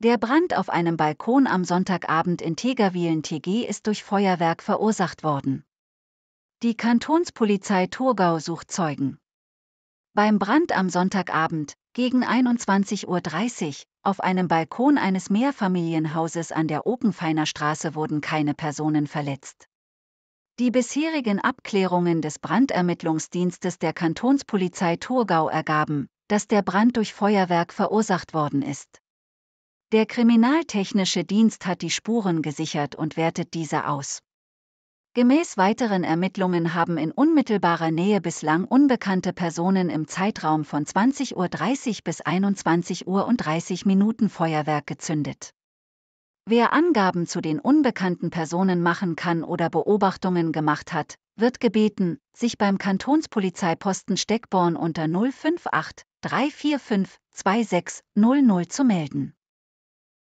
Der Brand auf einem Balkon am Sonntagabend in Tegerwilen TG ist durch Feuerwerk verursacht worden. Die Kantonspolizei Thurgau sucht Zeugen. Beim Brand am Sonntagabend, gegen 21.30 Uhr, auf einem Balkon eines Mehrfamilienhauses an der Okenfeiner Straße wurden keine Personen verletzt. Die bisherigen Abklärungen des Brandermittlungsdienstes der Kantonspolizei Thurgau ergaben, dass der Brand durch Feuerwerk verursacht worden ist. Der kriminaltechnische Dienst hat die Spuren gesichert und wertet diese aus. Gemäß weiteren Ermittlungen haben in unmittelbarer Nähe bislang unbekannte Personen im Zeitraum von 20.30 Uhr bis 21.30 Uhr Minuten Feuerwerk gezündet. Wer Angaben zu den unbekannten Personen machen kann oder Beobachtungen gemacht hat, wird gebeten, sich beim Kantonspolizeiposten Steckborn unter 058 345 26 00 zu melden.